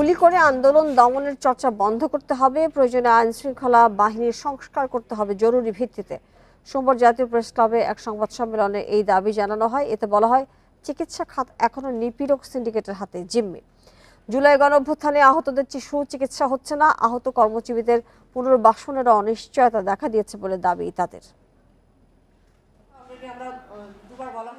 গুলি করে আন্দোলন দমনের চর্চা বন্ধ করতে হবে প্রয়োজনে আইন শৃঙ্খলা বাহিনীর সংস্কার করতে হবে জরুরি ভিত্তিতে সোমবার জাতীয় প্রেস ক্লাবে এক সংবাদ সম্মেলনে এই দাবি জানানো হয় এতে বলা হয় চিকিৎসা খাত এখনও নিপীড়ক সিন্ডিকেটের হাতে জিম্মি জুলাই গণঅভ্যুত্থানে আহতদের সুচিকিৎসা হচ্ছে না আহত কর্মজীবীদের পুনর্বাসনের অনিশ্চয়তা দেখা দিয়েছে বলে দাবি তাদের আমরা দুবার বলা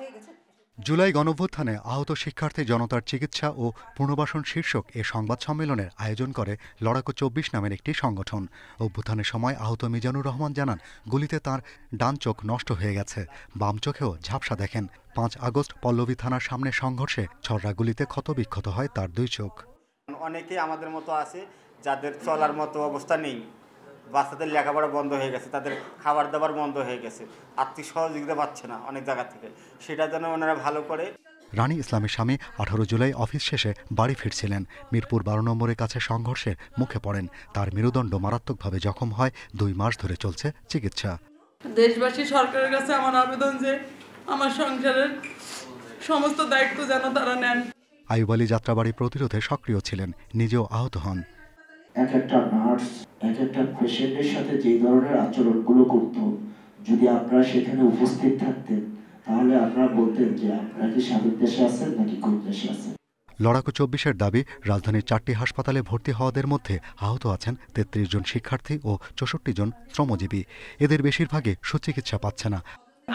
জুলাই গণভ্যুত্থানে আহত শিক্ষার্থী জনতার চিকিৎসা ও পুনর্বাসন শীর্ষক এ সংবাদ সম্মেলনের আয়োজন করে লড়াকু চব্বিশ নামের একটি সংগঠন অভ্যুত্থানের সময় আহত মিজানুর রহমান জানান গুলিতে তার ডান চোখ নষ্ট হয়ে গেছে বাম চোখেও ঝাপসা দেখেন পাঁচ আগস্ট পল্লবী থানার সামনে সংঘর্ষে ছড়রা গুলিতে ক্ষতবিক্ষত হয় তার দুই চোখ অনেকে আমাদের মতো আছে যাদের চলার মতো অবস্থা নেই বাচ্চাদের লেখাপড়া বন্ধ হয়ে গেছে তাদের খাবার দাবার বন্ধ হয়ে গেছে আর্থিক সহযোগিতা পাচ্ছে না অনেক জায়গা থেকে সেটা যেন ওনারা ভালো করে রানী ইসলামের স্বামী আঠারো জুলাই অফিস শেষে বাড়ি ফিরছিলেন মিরপুর বারো নম্বরের কাছে সংঘর্ষে মুখে পড়েন তার মেরুদণ্ড মারাত্মকভাবে জখম হয় দুই মাস ধরে চলছে চিকিৎসা দেশবাসী সরকারের কাছে আমার আবেদন যে আমার সংসারের সমস্ত দায়িত্ব যেন তারা নেন আইব আলী যাত্রাবাড়ি প্রতিরোধে সক্রিয় ছিলেন নিজেও আহত হন এক একটা নার্স এক একটা পেশেন্টের সাথে যে ধরনের আচরণগুলো করত যদি আপনারা সেখানে উপস্থিত থাকতেন তাহলে আপনারা বলতেন যে আপনারা কি স্বাধীন দেশে আছেন নাকি কোন দেশে আছেন লড়াকু চব্বিশের দাবি রাজধানীর চারটি হাসপাতালে ভর্তি হওয়াদের মধ্যে আহত আছেন তেত্রিশ জন শিক্ষার্থী ও চৌষট্টি জন শ্রমজীবী এদের বেশিরভাগই সুচিকিৎসা পাচ্ছে না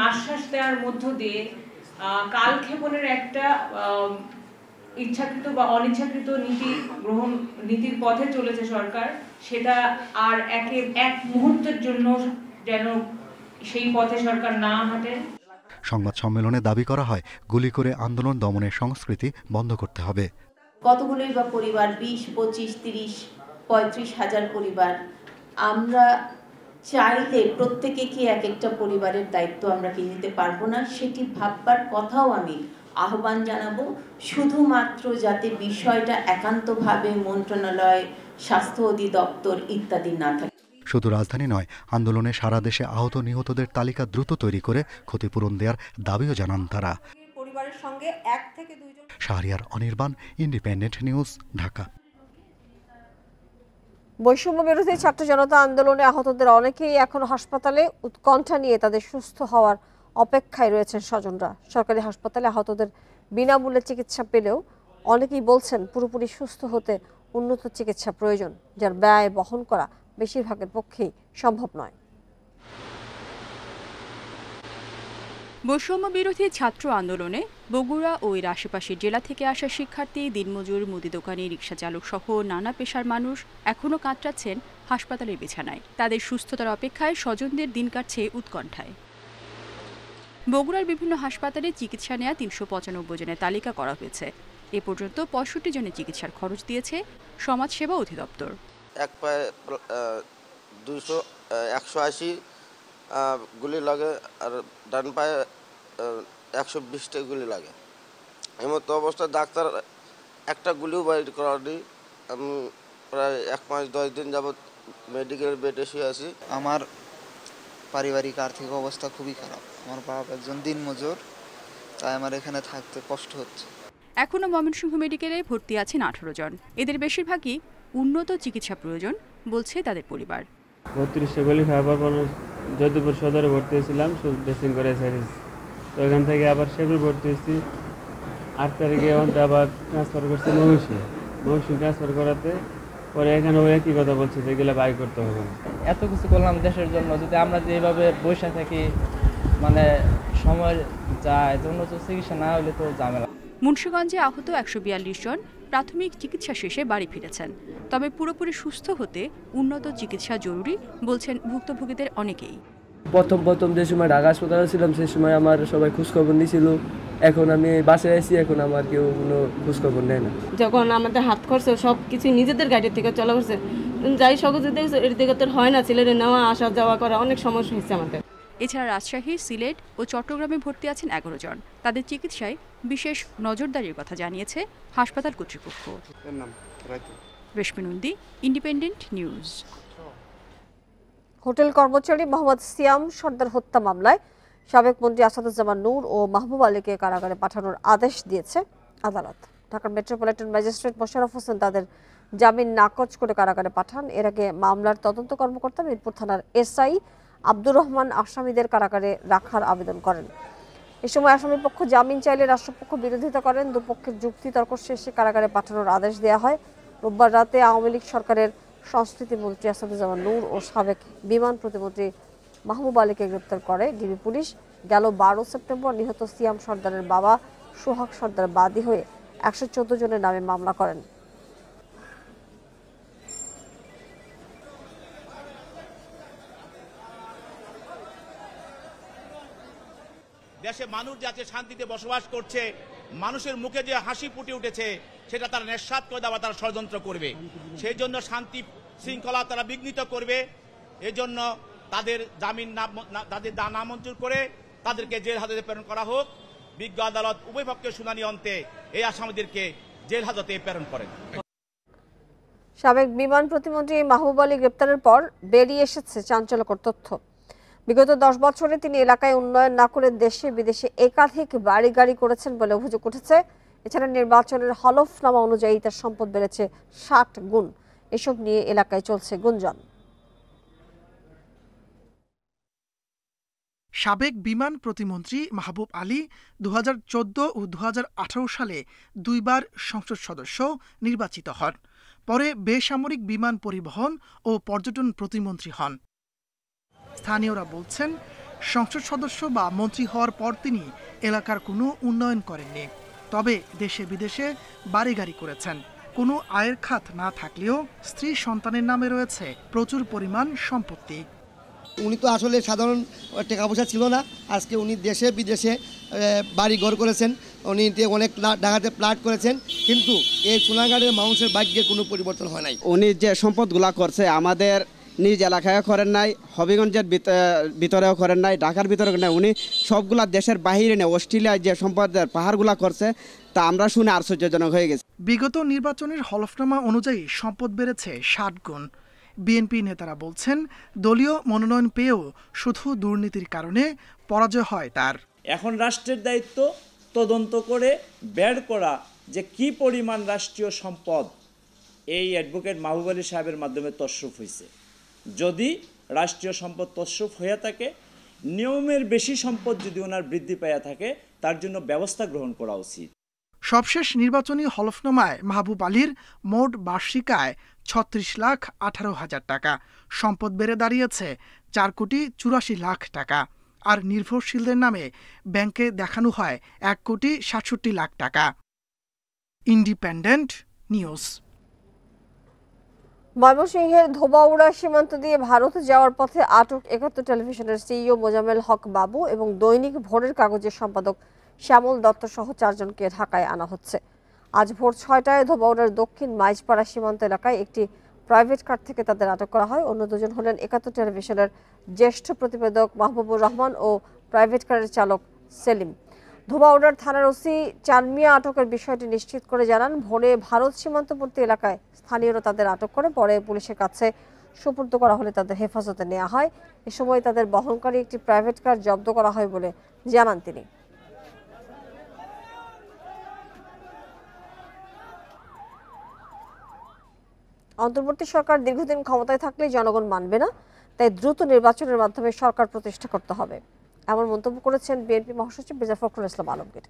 আশ্বাস দেওয়ার মধ্য দিয়ে কালক্ষেপণের একটা ইচ্ছাকৃত বা অনিচ্ছাকৃত নীতি গ্রহণ নীতির পথে চলেছে সরকার সেটা আর একে এক মুহূর্তের জন্য যেন সেই পথে সরকার না হাঁটে সংবাদ সম্মেলনে দাবি করা হয় গুলি করে আন্দোলন দমনের সংস্কৃতি বন্ধ করতে হবে কতগুলোই বা পরিবার বিশ পঁচিশ তিরিশ পঁয়ত্রিশ হাজার পরিবার আমরা চাইলে প্রত্যেকে কি এক একটা পরিবারের দায়িত্ব আমরা কি নিতে পারবো না সেটি ভাববার কথাও আমি আহ্বান জানাবো শুধুমাত্র যাতে বিষয়টা একান্তভাবে মন্ত্রণালয় স্বাস্থ্য অধিদপ্তর ইত্যাদি না থাকে শুধু রাজধানী নয় আন্দোলনে সারা দেশে আহত নিহতদের তালিকা দ্রুত তৈরি করে ক্ষতিপূরণ দেওয়ার দাবিও জানান তারা পরিবারের সঙ্গে এক থেকে শাহরিয়ার অনির্বাণ ইন্ডিপেন্ডেন্ট নিউজ ঢাকা বৈষম্য বিরোধী ছাত্র জনতা আন্দোলনে আহতদের অনেকেই এখন হাসপাতালে উৎকণ্ঠা নিয়ে তাদের সুস্থ হওয়ার অপেক্ষায় রয়েছেন স্বজনরা সরকারি হাসপাতালে আহতদের বিনামূল্যে চিকিৎসা পেলেও অনেকেই বলছেন পুরোপুরি সুস্থ হতে উন্নত চিকিৎসা প্রয়োজন যার ব্যয় বহন করা বেশিরভাগের পক্ষেই সম্ভব নয় বৈষম্য বিরোধী ছাত্র আন্দোলনে বগুড়া ও এর আশেপাশের জেলা থেকে আসা শিক্ষার্থী দিনমজুর মুদি দোকানি রিক্সা চালক সহ নানা পেশার মানুষ এখনও কাটরাচ্ছেন হাসপাতালের বিছানায় তাদের সুস্থতার অপেক্ষায় স্বজনদের দিন কাটছে উৎকণ্ঠায় বগুড়ার বিভিন্ন হাসপাতালে চিকিৎসা নেয়া তিনশো পঁচানব্বই জনের তালিকা করা হয়েছে এ পর্যন্ত পঁয়ষট্টি জনের চিকিৎসার খরচ দিয়েছে সমাজসেবা অধিদপ্তর এক পায়ে দুশো একশো আশি গুলি লাগে আর ডান পায়ে একশো বিশটা গুলি লাগে এমতো অবস্থায় ডাক্তার একটা গুলিও বাইর করানি আমি প্রায় এক পাঁচ দশ দিন যাবৎ মেডিকেল বেডে শুয়ে আছি আমার পারিবারিক আর্থিক অবস্থা খুবই খারাপ আমার বাবা একজন মজুর তাই আমার এখানে থাকতে কষ্ট হচ্ছে এখনও ময়মনসিংহ মেডিকেলে ভর্তি আছেন আঠারো জন এদের বেশিরভাগই উন্নত চিকিৎসা প্রয়োজন বলছে তাদের পরিবার বত্রিশে গলি খাবার যদুপুর সদরে ভর্তি হয়েছিলাম ড্রেসিং করে সারিস তো এখান থেকে আবার সেগুলো ভর্তি হয়েছি আট তারিখে আমাদের আবার ট্রান্সফার করছে মৌসুম মৌসুম ট্রান্সফার করাতে পরে এখানে ওরা কী কথা বলছে যেগুলো বাই করতে হবে এত কিছু করলাম দেশের জন্য যদি আমরা যেভাবে বসে থাকি মানে সময় যায় জন্য তো চিকিৎসা না হলে তো ঝামেলা মুন্সীগঞ্জে আহত একশো বিয়াল্লিশ জন প্রাথমিক চিকিৎসা শেষে বাড়ি ফিরেছেন তবে পুরোপুরি সুস্থ হতে উন্নত চিকিৎসা জরুরি বলছেন ভুক্তভোগীদের অনেকেই প্রথম প্রথম যে সময় ঢাকা হাসপাতালে ছিলাম সেই সময় আমার সবাই খোঁজখবর নিয়েছিল এখন আমি বাসে আছি এখন আমার কেউ কোনো খোঁজখবর নেয় না যখন আমাদের হাত খরচ সব কিছু নিজেদের গাড়ির থেকে চলা করছে যাই সকল এর দিকে তো হয় না ছেলেদের নেওয়া আসা যাওয়া করা অনেক সমস্যা হয়েছে আমাদের এছাড়া রাজশাহী সিলেট ও চট্টগ্রামে ভর্তি আছেন এগারো জন তাদের চিকিৎসায় বিশেষ নজরদারির কথা জানিয়েছে হাসপাতাল কর্তৃপক্ষ ইন্ডিপেন্ডেন্ট নিউজ হোটেল কর্মচারী মোহাম্মদ সিয়াম সর্দার হত্যা মামলায় সাবেক মন্ত্রী আসাদুজ্জামান নূর ও মাহবুব আলীকে কারাগারে পাঠানোর আদেশ দিয়েছে আদালত ঢাকার মেট্রোপলিটন ম্যাজিস্ট্রেট মোশারফ হোসেন তাদের জামিন নাকচ করে কারাগারে পাঠান এর আগে মামলার তদন্ত কর্মকর্তা মিরপুর থানার এসআই আব্দুর রহমান আসামিদের কারাগারে রাখার আবেদন করেন এ সময় আসামির পক্ষ জামিন চাইলে রাষ্ট্রপক্ষ বিরোধিতা করেন দুপক্ষের যুক্তি তর্ক শেষে কারাগারে পাঠানোর আদেশ দেওয়া হয় রোববার রাতে আওয়ামী লীগ সরকারের সংস্কৃতি মন্ত্রী আসাদুজ্জামান নূর ও সাবেক বিমান প্রতিমন্ত্রী মাহবুব আলীকে গ্রেপ্তার করে ডিবি পুলিশ গেল বারো সেপ্টেম্বর নিহত সিয়াম সর্দারের বাবা সোহাগ সর্দার বাদী হয়ে একশো জনের নামে মামলা করেন দেশে মানুষ যাতে শান্তিতে বসবাস করছে মানুষের মুখে যে হাসি ফুটে উঠেছে সেটা তারা নেশাত করে দেওয়া তারা ষড়যন্ত্র করবে সেই জন্য শান্তি শৃঙ্খলা তারা বিঘ্নিত করবে এজন্য তাদের জামিন তাদের না মঞ্জুর করে তাদেরকে জেল হাজতে প্রেরণ করা হোক বিজ্ঞ আদালত উভয় পক্ষের শুনানি অন্তে এই আসামিদেরকে জেল হাজতে প্রেরণ করেন সাবেক বিমান প্রতিমন্ত্রী মাহবুব আলী গ্রেপ্তারের পর বেরিয়ে এসেছে চাঞ্চল্যকর তথ্য বিগত দশ বছরে তিনি এলাকায় উন্নয়ন না করে দেশে বিদেশে একাধিক বাড়ি গাড়ি করেছেন বলে অভিযোগ উঠেছে এছাড়া নির্বাচনের হলফনামা অনুযায়ী তার সম্পদ বেড়েছে ষাট গুণ এসব নিয়ে এলাকায় চলছে গুঞ্জন সাবেক বিমান প্রতিমন্ত্রী মাহবুব আলী দু ও দু সালে দুইবার সংসদ সদস্য নির্বাচিত হন পরে বেসামরিক বিমান পরিবহন ও পর্যটন প্রতিমন্ত্রী হন স্থানীয়রা বলছেন সংসদ সদস্য বা মন্ত্রী হওয়ার পর তিনি এলাকার কোনো উন্নয়ন করেননি তবে দেশে বিদেশে বাড়ি করেছেন কোনো আয়ের খাত না থাকলেও স্ত্রী সন্তানের নামে রয়েছে প্রচুর পরিমাণ সম্পত্তি উনি তো আসলে সাধারণ টাকা পয়সা ছিল না আজকে উনি দেশে বিদেশে বাড়ি ঘর করেছেন উনি অনেক ডাঙাতে প্লাট করেছেন কিন্তু এই সোনাগাড়ের মানুষের ভাগ্যে কোনো পরিবর্তন হয় নাই উনি যে সম্পদগুলা করছে আমাদের নিজ এলাকায় করেন নাই হবিগঞ্জের ভিতরেও করেন নাই ঢাকার ভিতরে নাই উনি সবগুলা দেশের বাহিরে নেই অস্ট্রেলিয়ায় যে সম্পদের পাহাড়গুলা করছে তা আমরা শুনে আশ্চর্যজনক হয়ে গেছে বিগত নির্বাচনের হলফনামা অনুযায়ী সম্পদ বেড়েছে ষাট গুণ বিএনপি নেতারা বলছেন দলীয় মনোনয়ন পেয়েও শুধু দুর্নীতির কারণে পরাজয় হয় তার এখন রাষ্ট্রের দায়িত্ব তদন্ত করে বের করা যে কি পরিমাণ রাষ্ট্রীয় সম্পদ এই অ্যাডভোকেট মাহবুব আলী সাহেবের মাধ্যমে তসরুফ হয়েছে যদি রাষ্ট্রীয় সম্পদ তৎসুপ হইয়া থাকে নিয়মের বেশি সম্পদ যদি ওনার বৃদ্ধি পাইয়া থাকে তার জন্য ব্যবস্থা গ্রহণ করা উচিত সবশেষ নির্বাচনী হলফনামায় মাহবুব আলীর মোট বার্ষিক আয় ছত্রিশ লাখ আঠারো হাজার টাকা সম্পদ বেড়ে দাঁড়িয়েছে চার কোটি চুরাশি লাখ টাকা আর নির্ভরশীলদের নামে ব্যাংকে দেখানো হয় এক কোটি সাতষট্টি লাখ টাকা ইন্ডিপেন্ডেন্ট নিউজ ময়মনসিংহের ধোবাউড়া সীমান্ত দিয়ে ভারত যাওয়ার পথে আটক একাত্তর টেলিভিশনের সিইও মোজামেল হক বাবু এবং দৈনিক ভোরের কাগজের সম্পাদক শ্যামল দত্ত সহ চারজনকে ঢাকায় আনা হচ্ছে আজ ভোর ছয়টায় ধোবাউড়ার দক্ষিণ মাইজপাড়া সীমান্ত এলাকায় একটি প্রাইভেট কার থেকে তাদের আটক করা হয় অন্য দুজন হলেন একাত্তর টেলিভিশনের জ্যেষ্ঠ প্রতিবেদক মাহবুবুর রহমান ও প্রাইভেট কারের চালক সেলিম ধোবাউডার থানার ওসি চানমিয়া আটকের বিষয়টি নিশ্চিত করে জানান ভোরে ভারত সীমান্তবর্তী এলাকায় স্থানীয়রা তাদের আটক করে পরে পুলিশের কাছে সুপুর্দ করা হলে তাদের হেফাজতে নেওয়া হয় এ সময় তাদের বহনকারী একটি প্রাইভেট কার জব্দ করা হয় বলে জানান তিনি অন্তর্বর্তী সরকার দীর্ঘদিন ক্ষমতায় থাকলে জনগণ মানবে না তাই দ্রুত নির্বাচনের মাধ্যমে সরকার প্রতিষ্ঠা করতে হবে এমন মন্তব্য করেছেন বিএনপি মহাসচিব মির্জা ফখরুল ইসলাম আলমগীর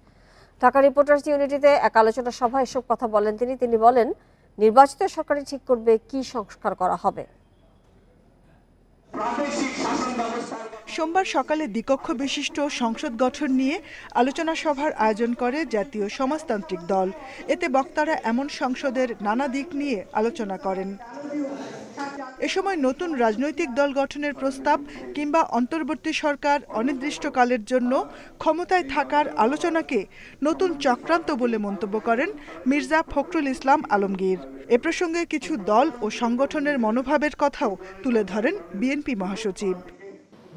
ঢাকা রিপোর্টার্স ইউনিটিতে এক আলোচনা সভায় এসব কথা বলেন তিনি তিনি বলেন নির্বাচিত সরকারই ঠিক করবে কি সংস্কার করা হবে সোমবার সকালে দ্বিকক্ষ বিশিষ্ট সংসদ গঠন নিয়ে আলোচনা সভার আয়োজন করে জাতীয় সমাজতান্ত্রিক দল এতে বক্তারা এমন সংসদের নানা দিক নিয়ে আলোচনা করেন এ সময় নতুন রাজনৈতিক দল গঠনের প্রস্তাব কিংবা অন্তর্বর্তী সরকার অনির্দিষ্টকালের জন্য ক্ষমতায় থাকার আলোচনাকে নতুন চক্রান্ত বলে মন্তব্য করেন মির্জা ফখরুল ইসলাম আলমগীর এ প্রসঙ্গে কিছু দল ও সংগঠনের মনোভাবের কথাও তুলে ধরেন বিএনপি মহাসচিব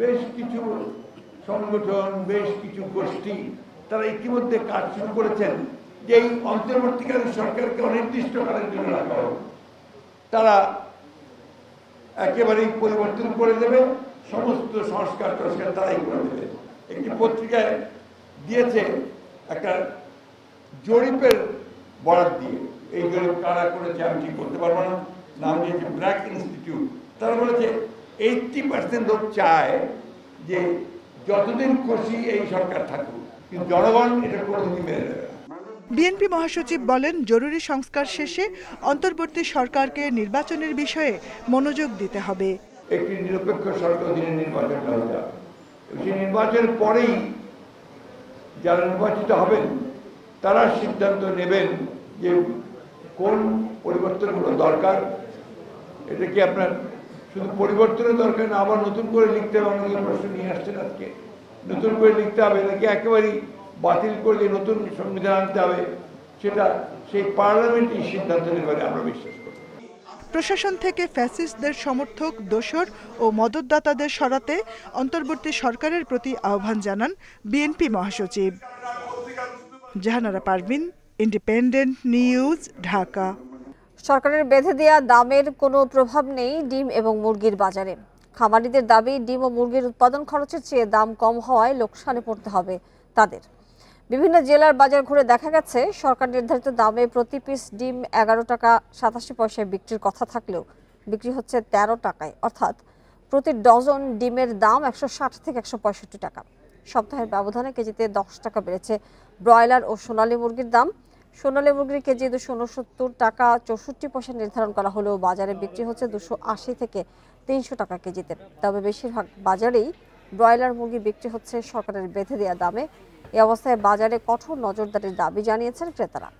বেশ কিছু সংগঠন বেশ কিছু গোষ্ঠী তারা ইতিমধ্যে কাজ শুরু করেছেন যে এই অন্তর্বর্তীকালীন সরকারকে অনির্দিষ্টকালের জন্য রাখা হোক তারা একেবারেই পরিবর্তন করে দেবে সমস্ত সংস্কার টস্কার তারাই করে দেবে একটি পত্রিকায় দিয়েছে একটা জরিপের বরাদ দিয়ে এই জরিপ কারা করেছে আমি ঠিক করতে পারবো না নাম দিয়েছে ব্ল্যাক ইনস্টিটিউট তারা বলেছে এইটটি পার্সেন্ট লোক চায় যে যতদিন খুশি এই সরকার থাকুক কিন্তু জনগণ এটা কোনোদিনই মেনে নেবে বিএনপি মহাসচিব বলেন জরুরি সংস্কার শেষে অন্তর্বর্তী সরকারকে নির্বাচনের বিষয়ে মনোযোগ দিতে হবে একটি নিরপেক্ষ সরকার দিনে নির্বাচনটা হতে হবে সেই নির্বাচনের পরেই যারা নির্বাচিত হবেন তারা সিদ্ধান্ত নেবেন যে কোন পরিবর্তনগুলো দরকার এটা কি আপনার শুধু পরিবর্তনের দরকার না আবার নতুন করে লিখতে হবে অনেকে প্রশ্ন নিয়ে আসছেন আজকে নতুন করে লিখতে হবে নাকি একেবারেই বাতিল করলে নতুন সংবিধান আনতে হবে সেটা সেই পার্লামেন্টই সিদ্ধান্ত নেবে আমরা বিশ্বাস প্রশাসন থেকে ফ্যাসিস্টদের সমর্থক দোসর ও মদতদাতাদের সরাতে অন্তর্বর্তী সরকারের প্রতি আহ্বান জানান বিএনপি মহাসচিব জাহানারা পারভিন ইন্ডিপেন্ডেন্ট নিউজ ঢাকা সরকারের বেঁধে দেয়া দামের কোনো প্রভাব নেই ডিম এবং মুরগির বাজারে খামারিদের দাবি ডিম ও মুরগির উৎপাদন খরচের চেয়ে দাম কম হওয়ায় লোকসানে পড়তে হবে তাদের বিভিন্ন জেলার বাজার ঘুরে দেখা গেছে সরকার নির্ধারিত দামে প্রতি পিস ডিম এগারো টাকা সাতাশি পয়সায় বিক্রির কথা থাকলেও বিক্রি হচ্ছে ১৩ টাকায় অর্থাৎ প্রতি ডজন ডিমের দাম একশো থেকে একশো টাকা সপ্তাহের ব্যবধানে কেজিতে দশ টাকা বেড়েছে ব্রয়লার ও সোনালী মুরগির দাম সোনালী মুরগির কেজি দুশো উনসত্তর টাকা চৌষট্টি পয়সা নির্ধারণ করা হলেও বাজারে বিক্রি হচ্ছে দুশো আশি থেকে তিনশো টাকা কেজিতে তবে বেশিরভাগ বাজারেই ব্রয়লার মুরগি বিক্রি হচ্ছে সরকারের বেঁধে দেওয়া দামে এ অবস্থায় বাজারে কঠোর নজরদারির দাবি জানিয়েছেন ক্রেতারা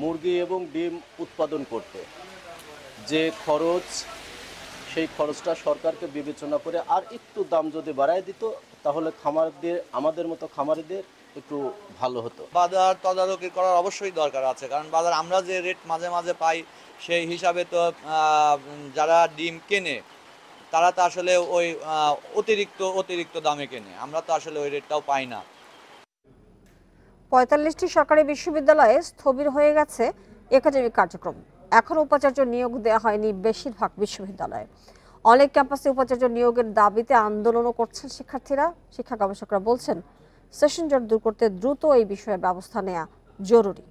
মুরগি এবং ডিম উৎপাদন করতে যে খরচ সেই খরচটা সরকারকে বিবেচনা করে আর একটু দাম যদি বাড়ায় দিত তাহলে খামারদের আমাদের মতো খামারিদের একটু ভালো হতো বাজার তদারকি করার অবশ্যই দরকার আছে কারণ বাজার আমরা যে রেট মাঝে মাঝে পাই সেই হিসাবে তো যারা ডিম কেনে তারা তো আসলে ওই অতিরিক্ত অতিরিক্ত দামে কেনে আমরা তো আসলে ওই রেটটাও পাই না পঁয়তাল্লিশটি সরকারি বিশ্ববিদ্যালয়ে স্থবির হয়ে গেছে একাডেমিক কার্যক্রম এখন উপাচার্য নিয়োগ দেওয়া হয়নি বেশিরভাগ বিশ্ববিদ্যালয়ে অনেক ক্যাম্পাসে উপাচার্য নিয়োগের দাবিতে আন্দোলনও করছেন শিক্ষার্থীরা শিক্ষা গবেষকরা বলছেন সেশন জট দূর করতে দ্রুত এই বিষয়ে ব্যবস্থা নেওয়া জরুরি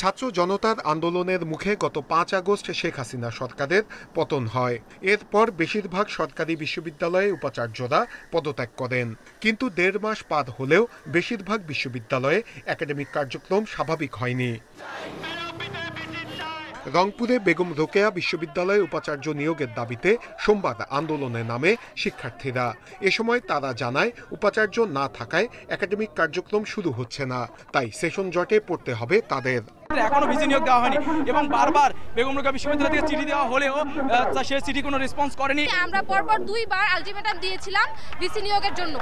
ছাত্র জনতার আন্দোলনের মুখে গত পাঁচ আগস্ট শেখ হাসিনা সরকারের পতন হয় এরপর বেশিরভাগ সরকারি বিশ্ববিদ্যালয়ে উপাচার্যরা পদত্যাগ করেন কিন্তু দেড় মাস পার হলেও বেশিরভাগ বিশ্ববিদ্যালয়ে একাডেমিক কার্যক্রম স্বাভাবিক হয়নি রংপুরে বেগম রোকেয়া বিশ্ববিদ্যালয়ে উপাচার্য নিয়োগের দাবিতে সোমবার আন্দোলনে নামে শিক্ষার্থীরা এ সময় তারা জানায় উপাচার্য না থাকায় একাডেমিক কার্যক্রম শুরু হচ্ছে না তাই সেশন জটে পড়তে হবে তাদের এখনো ভিসি নিয়োগ দেওয়া হয়নি এবং বারবার বেগম রোকেয়া বিশ্ববিদ্যালয় থেকে চিঠি দেওয়া হলেও সে চিঠি কোনো রেসপন্স করেনি আমরা পরপর দুইবার আলটিমেটাম দিয়েছিলাম ভিসি নিয়োগের জন্য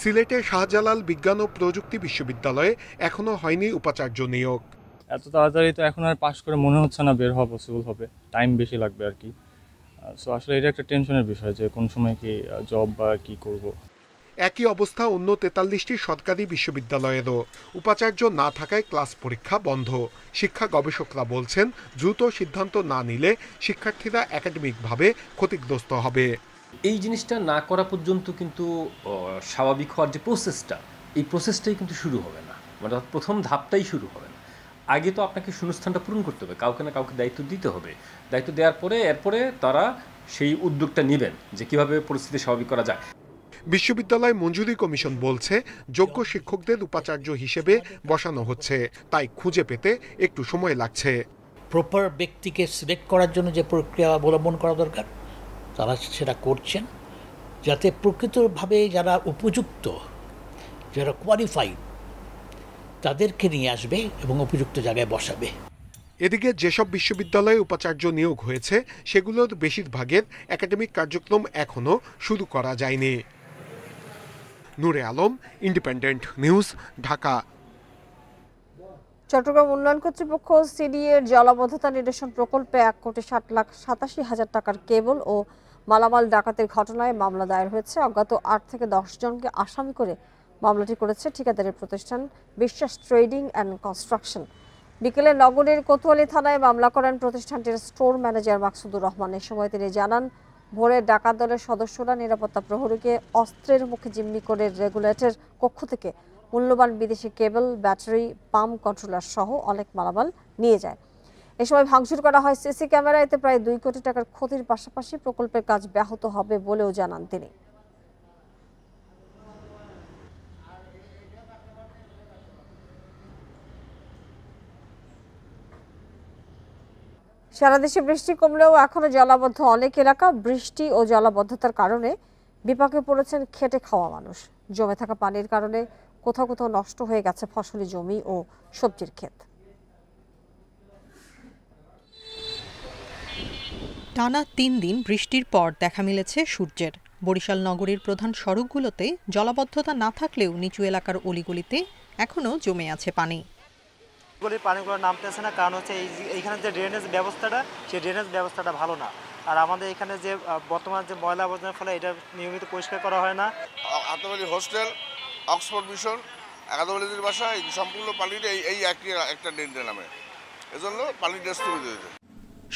সিলেটে শাহজালাল বিজ্ঞান ও প্রযুক্তি বিশ্ববিদ্যালয়ে এখনো হয়নি উপাচার্য নিয়োগ এত তাড়াতাড়ি তো এখন আর পাশ করে মনে হচ্ছে না বের হওয়া পসিবল হবে টাইম বেশি লাগবে আর কি সো আসলে এটা একটা টেনশনের বিষয় যে কোন সময় কি জব বা কি করব একই অবস্থা অন্য তেতাল্লিশটি সরকারি বিশ্ববিদ্যালয়েরও উপাচার্য না থাকায় ক্লাস পরীক্ষা বন্ধ শিক্ষা গবেষকরা বলছেন দ্রুত সিদ্ধান্ত না নিলে শিক্ষার্থীরা একাডেমিকভাবে ক্ষতিগ্রস্ত হবে এই জিনিসটা না করা পর্যন্ত কিন্তু স্বাভাবিক হওয়ার যে প্রসেসটা এই প্রসেসটাই কিন্তু শুরু হবে না মানে প্রথম ধাপটাই শুরু হবে না আগে তো আপনাকে শূন্যস্থানটা পূরণ করতে হবে কাউকে না কাউকে দায়িত্ব দিতে হবে দায়িত্ব দেওয়ার পরে এরপরে তারা সেই উদ্যোগটা নেবেন যে কিভাবে পরিস্থিতি স্বাভাবিক করা যায় বিশ্ববিদ্যালয় মঞ্জুরি কমিশন বলছে যোগ্য শিক্ষকদের উপাচার্য হিসেবে বসানো হচ্ছে তাই খুঁজে পেতে একটু সময় লাগছে প্রপার ব্যক্তিকে সিলেক্ট করার জন্য যে প্রক্রিয়া অবলম্বন করা দরকার তারা সেটা করছেন যাতে প্রকৃতভাবে যারা উপযুক্ত যারা কোয়ালিফাইড তাদেরকে নিয়ে আসবে এবং উপযুক্ত জায়গায় বসাবে এদিকে যেসব বিশ্ববিদ্যালয়ে উপাচার্য নিয়োগ হয়েছে সেগুলোর বেশিরভাগের একাডেমিক কার্যক্রম এখনও শুরু করা যায়নি নূরে আলম ইন্ডিপেন্ডেন্ট নিউজ ঢাকা চট্টগ্রাম উন্নয়ন কর্তৃপক্ষ সিডিএর জলাবদ্ধতা নিরসন প্রকল্পে এক কোটি ষাট লাখ সাতাশি হাজার টাকার কেবল ও মালামাল ডাকাতের ঘটনায় মামলা দায়ের হয়েছে অজ্ঞাত আট থেকে দশ জনকে আসামি করে মামলাটি করেছে ঠিকাদারের প্রতিষ্ঠান বিশ্বাস ট্রেডিং অ্যান্ড কনস্ট্রাকশন বিকেলে নগরের কোতোয়ালি থানায় মামলা করেন প্রতিষ্ঠানটির স্টোর ম্যানেজার মাকসুদুর রহমান এ সময় তিনি জানান ভোরে ডাকাত দলের সদস্যরা নিরাপত্তা প্রহরীকে অস্ত্রের মুখে জিম্মি করে রেগুলেটর কক্ষ থেকে মূল্যবান বিদেশি কেবল ব্যাটারি পাম্প কন্ট্রোলার সহ অনেক মালামাল নিয়ে যায় এ সময় ভাঙচুর করা হয় সিসি ক্যামেরা এতে প্রায় দুই কোটি টাকার ক্ষতির পাশাপাশি প্রকল্পের কাজ ব্যাহত হবে বলেও জানান তিনি সারা দেশে বৃষ্টি কমলেও এখনও জলাবদ্ধ অনেক এলাকা বৃষ্টি ও জলাবদ্ধতার কারণে বিপাকে পড়েছেন খেটে খাওয়া মানুষ জমে থাকা পানির কারণে কোথাও কোথাও নষ্ট হয়ে গেছে ফসলি জমি ও সবজির ক্ষেত টানা তিন দিন বৃষ্টির পর দেখা মিলেছে সূর্যের বরিশাল নগরীর প্রধান সড়কগুলোতে জলাবদ্ধতা না থাকলেও নিচু এলাকার অলিগুলিতে এখনও জমে আছে পানি গলির পানিগুলো নামতেছে না কারণ হচ্ছে এই এইখানে যে ড্রেনেজ ব্যবস্থাটা সেই ড্রেনেজ ব্যবস্থাটা ভালো না আর আমাদের এখানে যে বর্তমান যে ময়লা আবর্জনার ফলে এটা নিয়মিত পরিষ্কার করা হয় না আত্মবাড়ি হোস্টেল অক্সফোর্ড মিশন একাদবালিদের বাসা এই সম্পূর্ণ পানির এই একই একটা ড্রেন নামে এজন্য পানির ড্রেস তৈরি হয়েছে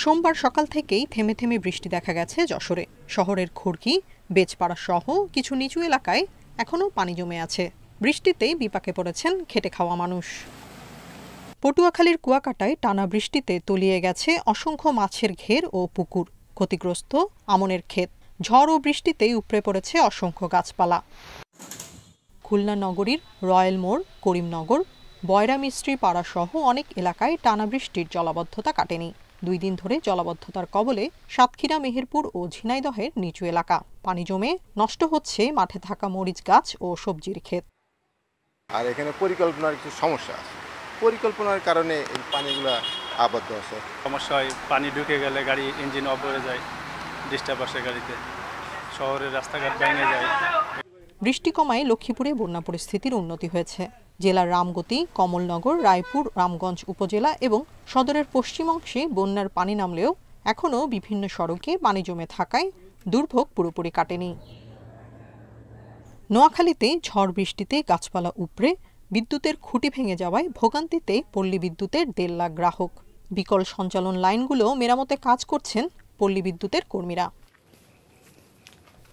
সোমবার সকাল থেকেই থেমে থেমে বৃষ্টি দেখা গেছে যশোরে শহরের খুরকি বেচপাড়া সহ কিছু নিচু এলাকায় এখনও পানি জমে আছে বৃষ্টিতেই বিপাকে পড়েছেন খেটে খাওয়া মানুষ পটুয়াখালীর কুয়াকাটায় টানা বৃষ্টিতে তলিয়ে গেছে অসংখ্য মাছের ঘের ও পুকুর ক্ষতিগ্রস্ত আমনের ক্ষেত ঝড় ও বৃষ্টিতেই উপড়ে পড়েছে অসংখ্য গাছপালা খুলনা নগরীর রয়্যাল মোড় করিমনগর বয়রা মিস্ত্রি পাড়াসহ অনেক এলাকায় টানা বৃষ্টির জলাবদ্ধতা কাটেনি দুই দিন ধরে জলাবদ্ধতার কবলে সাতক্ষীরা মেহেরপুর ও ঝিনাইদহের নিচু এলাকা পানি জমে নষ্ট হচ্ছে মাঠে থাকা মরিচ গাছ ও সবজির ক্ষেত আর এখানে পরিকল্পনার কিছু সমস্যা আছে পরিকল্পনার কারণে এই পানিগুলো আবদ্ধ আছে সমস্যা হয় পানি ঢুকে গেলে গাড়ি ইঞ্জিন অফ হয়ে যায় ডিস্টার্ব আসে গাড়িতে শহরের রাস্তাঘাট ভেঙে যায় বৃষ্টি কমায় লক্ষ্মীপুরে বন্যা পরিস্থিতির উন্নতি হয়েছে জেলার রামগতি কমলনগর রায়পুর রামগঞ্জ উপজেলা এবং সদরের পশ্চিম অংশে বন্যার পানি নামলেও এখনও বিভিন্ন সড়কে পানি জমে থাকায় দুর্ভোগ পুরোপুরি কাটেনি নোয়াখালীতে ঝড় বৃষ্টিতে গাছপালা উপড়ে বিদ্যুতের খুঁটি ভেঙে যাওয়ায় ভোগান্তিতে পল্লী বিদ্যুতের দেড় লাখ গ্রাহক বিকল সঞ্চালন লাইনগুলো মেরামতে কাজ করছেন পল্লী বিদ্যুতের কর্মীরা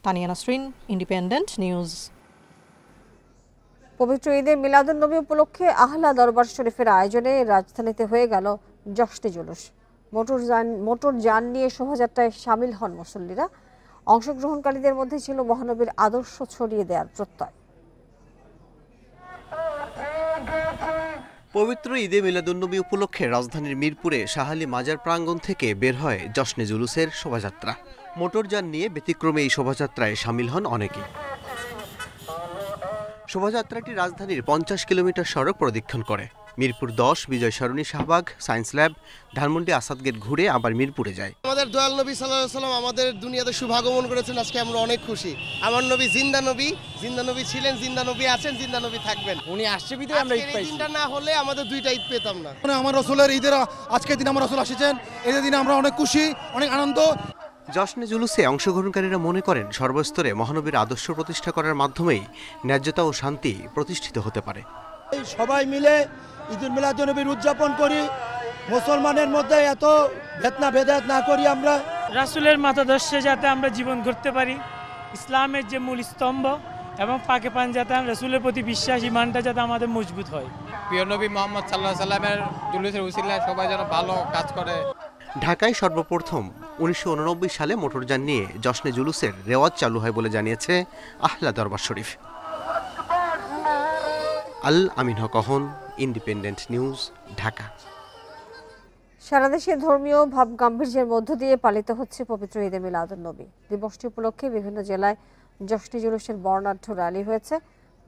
তানিয়া নাসরিন ইন্ডিপেন্ডেন্ট নিউজ পবিত্র ঈদে মিলাদুল নবী উপলক্ষে আহলা দরবার শরীফের আয়োজনে রাজধানীতে হয়ে গেল জশতে জুলুস মোটর যান মোটর যান নিয়ে শোভাযাত্রায় সামিল হন মুসল্লিরা অংশগ্রহণকারীদের মধ্যে ছিল মহানবীর আদর্শ ছড়িয়ে দেওয়ার প্রত্যয় পবিত্র ঈদে মিলাদুন্নবী উপলক্ষে রাজধানীর মিরপুরে শাহালি মাজার প্রাঙ্গণ থেকে বের হয় জশ্নে জুলুসের শোভাযাত্রা মোটরযান নিয়ে ব্যতিক্রমে এই শোভাযাত্রায় সামিল হন অনেকে শোভাযাত্রাটি রাজধানীর পঞ্চাশ কিলোমিটার সড়ক প্রদক্ষিণ করে মিরপুর দশ Bijoy Sarani Shahbag science lab Dhanmondi Asad gate ঘুরে আবার মিরপুরে যায় আমাদের দয়াল নবী সাল্লাম আমাদের দুনিয়াতে শুভাগমন করেছেন আজকে আমরা অনেক খুশি আমার নবী জিন্দা নবী জিন্দা নবী ছিলেন জিন্দা নবী আছেন জিন্দা নবী থাকবেন উনি আসছে বিধে আমরা ঈদ পাইছি না হলে আমাদের দুইটা ঈদ পেতাম না মানে আমার রসুলের ঈদের আজকের দিন আমার রসুল আসেছেন ঈদের দিন আমরা অনেক খুশি অনেক আনন্দ জশ্নে জুলুসে অংশগ্রহণকারীরা মনে করেন সর্বস্তরে মহানবীর আদর্শ প্রতিষ্ঠা করার মাধ্যমেই ন্যায্যতা ও শান্তি প্রতিষ্ঠিত হতে পারে সবাই মিলে ঈদুল মিলাদুলনবীর উদযাপন করি মুসলমানের মধ্যে এত ভেদনা ভেদাত না করি আমরা রাসুলের মাতাদর্শে যাতে আমরা জীবন করতে পারি ইসলামের যে মূল স্তম্ভ এবং পাকে পান যাতে রাসুলের প্রতি বিশ্বাস ইমানটা যাতে আমাদের মজবুত হয় প্রিয় নবী মোহাম্মদ সাল্লাহ সাল্লামের জুলুসের উসিল্লায় সবাই যেন ভালো কাজ করে ঢাকায় সর্বপ্রথম উনিশশো সালে মোটরযান নিয়ে জশ্নে জুলুসের রেওয়াজ চালু হয় বলে জানিয়েছে আহলা দরবার শরীফ আল আমিন হকহন ইন্ডিপেন্ডেন্ট নিউজ ঢাকা সারা দেশে ধর্মীয় ভাব গাম্ভীর্যের মধ্য দিয়ে পালিত হচ্ছে পবিত্র ঈদে নবী দিবসটি উপলক্ষে বিভিন্ন জেলায় জশ্নি জুলুসের বর্ণাঢ্য র্যালি হয়েছে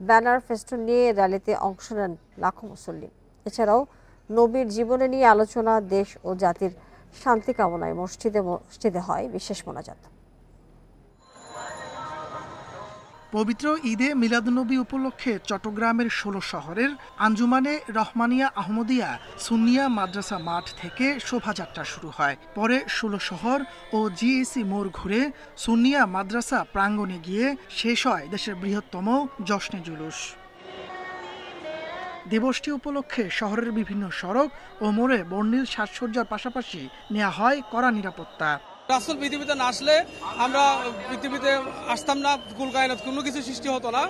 ব্যানার ফেস্টুন নিয়ে র্যালিতে অংশ নেন লাখো মুসল্লি এছাড়াও নবীর জীবনে নিয়ে আলোচনা দেশ ও জাতির শান্তি কামনায় মসজিদে মসজিদে হয় বিশেষ মোনাজাত পবিত্র ঈদে মিলাদনবী উপলক্ষে চট্টগ্রামের ষোলো শহরের আঞ্জুমানে রহমানিয়া আহমদিয়া সুনিয়া মাদ্রাসা মাঠ থেকে শোভাযাত্রা শুরু হয় পরে ষোলো শহর ও জিএসি মোড় ঘুরে সুনিয়া মাদ্রাসা প্রাঙ্গণে গিয়ে শেষ হয় দেশের বৃহত্তম জশ্নে জুলুস দিবসটি উপলক্ষে শহরের বিভিন্ন সড়ক ও মোড়ে বর্ণিল সাজসজ্জার পাশাপাশি নেওয়া হয় কড়া নিরাপত্তা রাসুল পৃথিবীতে না আসলে আমরা পৃথিবীতে আসতাম না কুল কায়নাত কোনো কিছু সৃষ্টি হতো না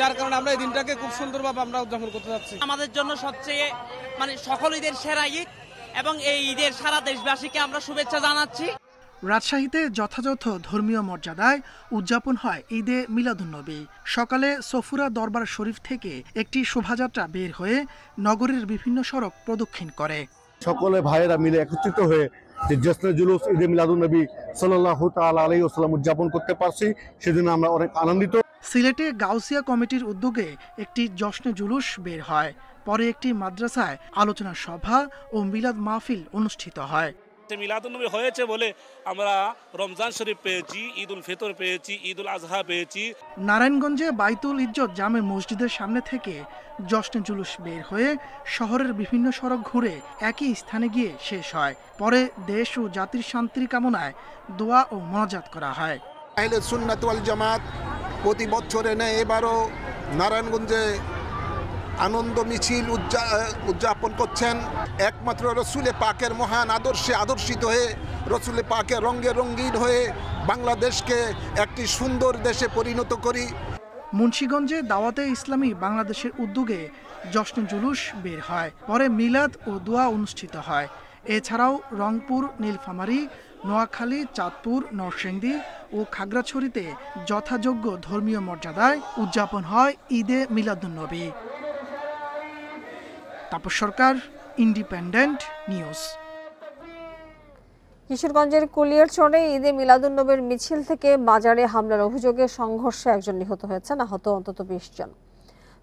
যার কারণে আমরা এই দিনটাকে খুব সুন্দরভাবে আমরা উদযাপন করতে যাচ্ছি আমাদের জন্য সবচেয়ে মানে সকল ঈদের সেরা ঈদ এবং এই ঈদের সারা দেশবাসীকে আমরা শুভেচ্ছা জানাচ্ছি রাজশাহীতে যথাযথ ধর্মীয় মর্যাদায় উদযাপন হয় ঈদে মিলাদুন্নবী সকালে সফুরা দরবার শরীফ থেকে একটি শোভাযাত্রা বের হয়ে নগরের বিভিন্ন সড়ক প্রদক্ষিণ করে সকলে ভাইয়েরা মিলে একত্রিত হয়ে যে জশ্নে জুলুস ঈদে মিলাদুলনবী সাল্লাহ তাল ওসালাম উদযাপন করতে পারছি সেজন্য আমরা অনেক আনন্দিত সিলেটে গাউসিয়া কমিটির উদ্যোগে একটি জশ্নে জুলুস বের হয় পরে একটি মাদ্রাসায় আলোচনা সভা ও মিলাদ মাহফিল অনুষ্ঠিত হয় চারটে মিলাদুলনবী হয়েছে বলে আমরা রমজান শরীফ পেয়েছি ঈদ উল ফিতর পেয়েছি ঈদ উল আজহা পেয়েছি নারায়ণগঞ্জে বাইতুল ইজ্জত জামে মসজিদের সামনে থেকে জশ্নে জুলুস বের হয়ে শহরের বিভিন্ন সড়ক ঘুরে একই স্থানে গিয়ে শেষ হয় পরে দেশ ও জাতির শান্তির কামনায় দোয়া ও মনাজাত করা হয় আহলে সুন্নাত ওয়াল জামাত প্রতি বছরে নেয় এবারও নারায়ণগঞ্জে আনন্দ মিছিল উদযাপন করছেন একমাত্র রসুলে পাকের মহান আদর্শে আদর্শিত হয়ে রসুলে পাকে রঙ্গে রঙ্গিন হয়ে বাংলাদেশকে একটি সুন্দর দেশে পরিণত করি মুন্সীগঞ্জে দাওয়াতে ইসলামী বাংলাদেশের উদ্যোগে জশ্ন জুলুস বের হয় পরে মিলাদ ও দোয়া অনুষ্ঠিত হয় এছাড়াও রংপুর নীলফামারী নোয়াখালী চাঁদপুর নরসিংদী ও খাগড়াছড়িতে যথাযোগ্য ধর্মীয় মর্যাদায় উদযাপন হয় ঈদে মিলাদুন্নবী তাপস সরকার ইন্ডিপেন্ডেন্ট নিউজ কিশোরগঞ্জের কুলিয়ারচরে ঈদে মিলাদুন্নবের মিছিল থেকে বাজারে হামলার অভিযোগে সংঘর্ষে একজন নিহত হয়েছেন আহত অন্তত বিশ জন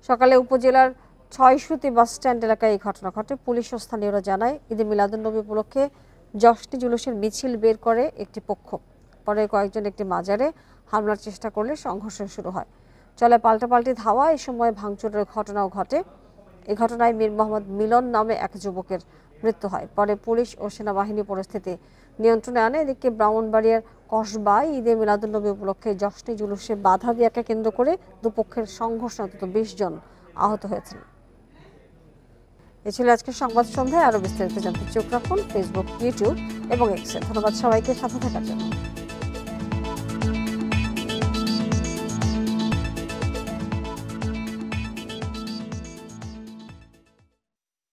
সকালে উপজেলার ছয়শুতি বাস স্ট্যান্ড এলাকায় এই ঘটনা ঘটে পুলিশ ও স্থানীয়রা জানায় ঈদে মিলাদুন্নবী উপলক্ষে যশটি জুলুসের মিছিল বের করে একটি পক্ষ পরে কয়েকজন একটি মাজারে হামলার চেষ্টা করলে সংঘর্ষ শুরু হয় চলে পাল্টাপাল্টি ধাওয়া এ সময় ভাঙচুরের ঘটনাও ঘটে এ ঘটনায় মীর মোহাম্মদ মিলন নামে এক যুবকের মৃত্যু হয় পরে পুলিশ ও সেনাবাহিনী পরিস্থিতি নিয়ন্ত্রণে আনে এদিকে ব্রাহ্মণবাড়িয়ার কসবায় ঈদে মিলাদুল্লবী উপলক্ষে জশ্নি জুলুসে বাধা দিয়াকে কেন্দ্র করে দুপক্ষের সংঘর্ষে অন্তত বিশ জন আহত হয়েছেন এ ছিল আজকের সংবাদ সন্ধ্যায় আরও বিস্তারিত জানতে চোখ রাখুন ফেসবুক ইউটিউব এবং এক্সে ধন্যবাদ সবাইকে সাথে থাকার জন্য